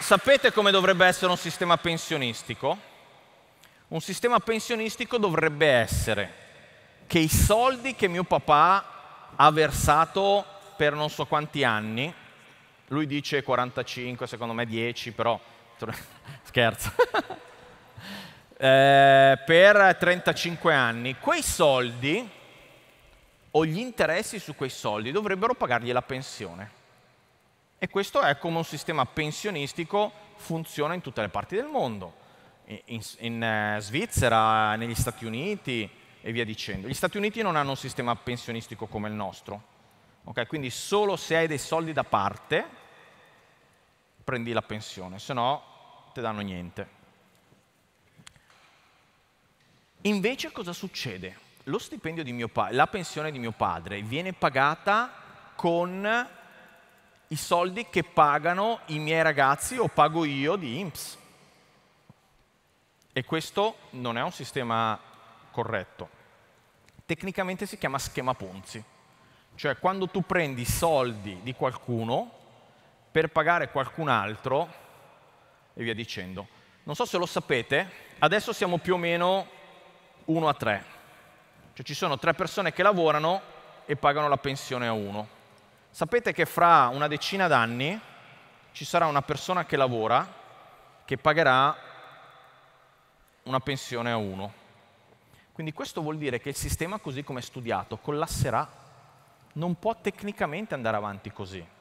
sapete come dovrebbe essere un sistema pensionistico? Un sistema pensionistico dovrebbe essere che i soldi che mio papà ha versato per non so quanti anni, lui dice 45, secondo me 10, però scherzo, eh, per 35 anni, quei soldi o gli interessi su quei soldi dovrebbero pagargli la pensione. E questo è come un sistema pensionistico funziona in tutte le parti del mondo, in, in eh, Svizzera, negli Stati Uniti e via dicendo. Gli Stati Uniti non hanno un sistema pensionistico come il nostro, Okay, quindi solo se hai dei soldi da parte prendi la pensione, se no ti danno niente. Invece cosa succede? Lo stipendio di mio padre, la pensione di mio padre viene pagata con i soldi che pagano i miei ragazzi o pago io di IMSS. E questo non è un sistema corretto. Tecnicamente si chiama schema Ponzi. Cioè quando tu prendi i soldi di qualcuno per pagare qualcun altro e via dicendo. Non so se lo sapete, adesso siamo più o meno uno a tre. Cioè ci sono tre persone che lavorano e pagano la pensione a uno Sapete che fra una decina d'anni ci sarà una persona che lavora che pagherà una pensione a uno. Quindi questo vuol dire che il sistema così come è studiato collasserà, non può tecnicamente andare avanti così.